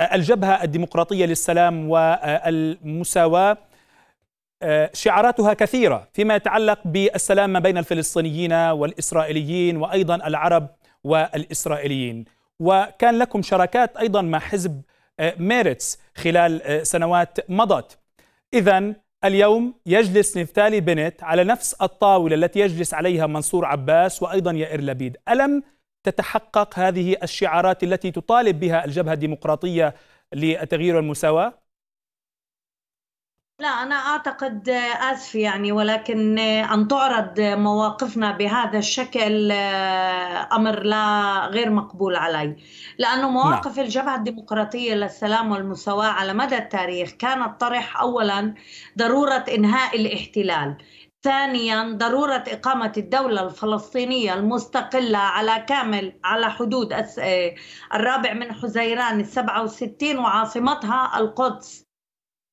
الجبهة الديمقراطية للسلام والمساواة آه، شعاراتها كثيرة فيما يتعلق بالسلام ما بين الفلسطينيين والإسرائيليين وأيضا العرب والإسرائيليين وكان لكم شراكات أيضا مع حزب آه، ميرتس خلال آه، سنوات مضت إذا اليوم يجلس نفتالي بنت على نفس الطاولة التي يجلس عليها منصور عباس وأيضا يائر لبيد ألم تتحقق هذه الشعارات التي تطالب بها الجبهة الديمقراطية للتغيير والمساواة؟ لا أنا أعتقد آسف يعني ولكن أن تعرض مواقفنا بهذا الشكل آه، أمر لا غير مقبول علي لأنه نعم. مواقف الجبهة الديمقراطية للسلام والمساواة على مدى التاريخ كانت طرح أولا ضرورة إنهاء الاحتلال ثانيا ضرورة إقامة الدولة الفلسطينية المستقلة على كامل على حدود الرابع من حزيران السبعة وستين وعاصمتها القدس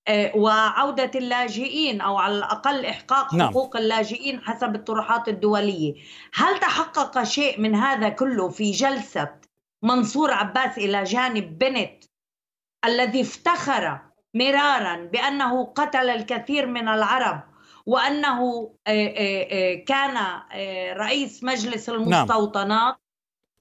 آه، وعودة اللاجئين أو على الأقل إحقاق نعم. حقوق اللاجئين حسب الطروحات الدولية هل تحقق شيء من هذا كله في جلسة منصور عباس إلى جانب بنت الذي افتخر مرارا بأنه قتل الكثير من العرب وانه آه، آه، آه، كان رئيس مجلس نعم. المستوطنات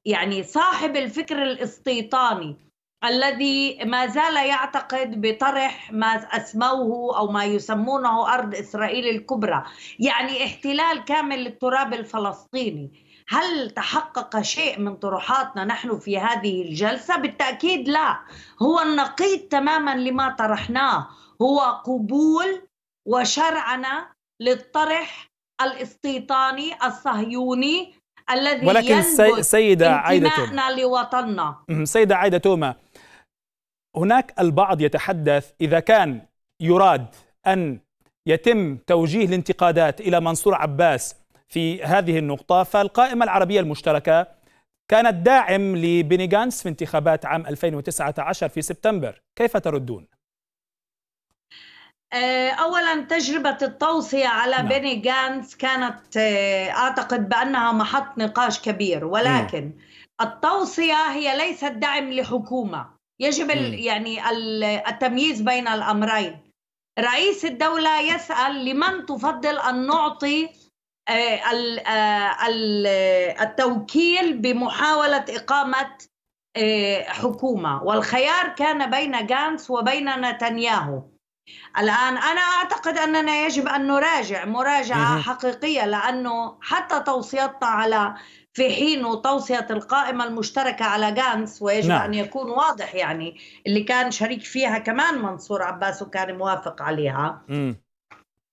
يعني صاحب الفكر الاستيطاني الذي ما زال يعتقد بطرح ما اسموه او ما يسمونه ارض اسرائيل الكبرى، يعني احتلال كامل للتراب الفلسطيني، هل تحقق شيء من طروحاتنا نحن في هذه الجلسه؟ بالتاكيد لا، هو النقيض تماما لما طرحناه، هو قبول وشرعنا للطرح الاستيطاني الصهيوني الذي ولكن سي سيدة عايدة توما لوطننا سيدة عايدة توما هناك البعض يتحدث إذا كان يراد أن يتم توجيه الانتقادات إلى منصور عباس في هذه النقطة فالقائمة العربية المشتركة كانت داعم لبيني في انتخابات عام 2019 في سبتمبر كيف تردون؟ آه، اولا تجربه التوصيه على نعم. بيني جانس كانت آه، اعتقد بانها محط نقاش كبير ولكن م. التوصيه هي ليست دعم لحكومه يجب ال يعني التمييز بين الامرين رئيس الدوله يسال لمن تفضل ان نعطي آه، التوكيل بمحاوله اقامه حكومه والخيار كان بين جانس وبين نتنياهو الآن أنا أعتقد أننا يجب أن نراجع مراجعة حقيقية لأنه حتى توصيتنا على في حين توصية القائمة المشتركة على جانس ويجب نعم. أن يكون واضح يعني اللي كان شريك فيها كمان منصور عباس وكان موافق عليها م.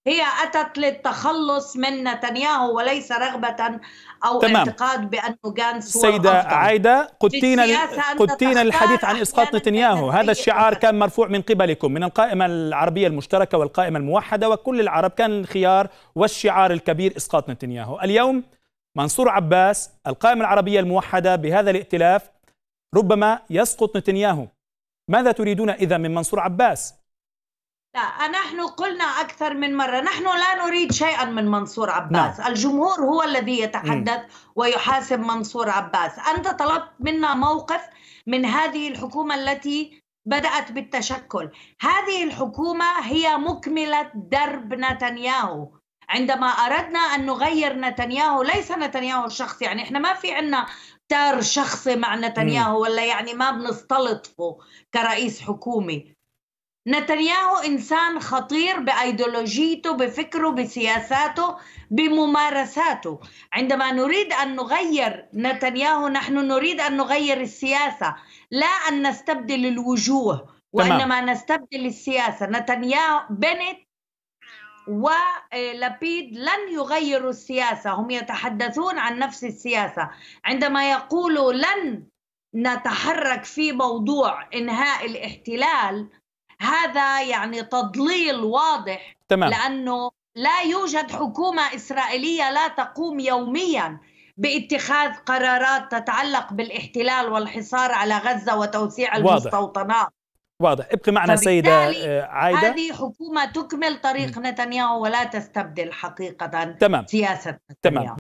هي أتت للتخلص من نتنياهو وليس رغبة أو تمام. اعتقاد بأنه جانس هو سيدة عايدة قدتينا قدتينا الحديث عن إسقاط نتنياهو هذا الشعار كان مرفوع من قبلكم من القائمة العربية المشتركة والقائمة الموحدة وكل العرب كان الخيار والشعار الكبير إسقاط نتنياهو اليوم منصور عباس القائمة العربية الموحدة بهذا الائتلاف ربما يسقط نتنياهو ماذا تريدون إذا من منصور عباس لا نحن قلنا أكثر من مرة نحن لا نريد شيئا من منصور عباس لا. نعم. الجمهور هو الذي يتحدث م. ويحاسب منصور عباس أنت طلبت منا موقف من هذه الحكومة التي بدأت بالتشكل هذه الحكومة هي مكملة درب نتنياهو عندما أردنا أن نغير نتنياهو ليس نتنياهو الشخص يعني إحنا ما في عنا تار شخصي مع نتنياهو ولا يعني ما بنستلطفه كرئيس حكومي نتنياهو إنسان خطير بأيديولوجيته بفكره بسياساته بممارساته عندما نريد أن نغير نتنياهو نحن نريد أن نغير السياسة لا أن نستبدل الوجوه وإنما نستبدل السياسة نتنياهو بنت ولبيد آه، لن يغيروا السياسة هم يتحدثون عن نفس السياسة عندما يقولوا لن نتحرك في موضوع إنهاء الاحتلال هذا يعني تضليل واضح تمام. لأنه لا يوجد حكومة إسرائيلية لا تقوم يومياً باتخاذ قرارات تتعلق بالاحتلال والحصار على غزة وتوسيع المستوطنات واضح ابقي معنا سيدة آه، عايدة هذه حكومة تكمل طريق نتنياهو ولا تستبدل حقيقة تمام. سياسة نتنياهو. تمام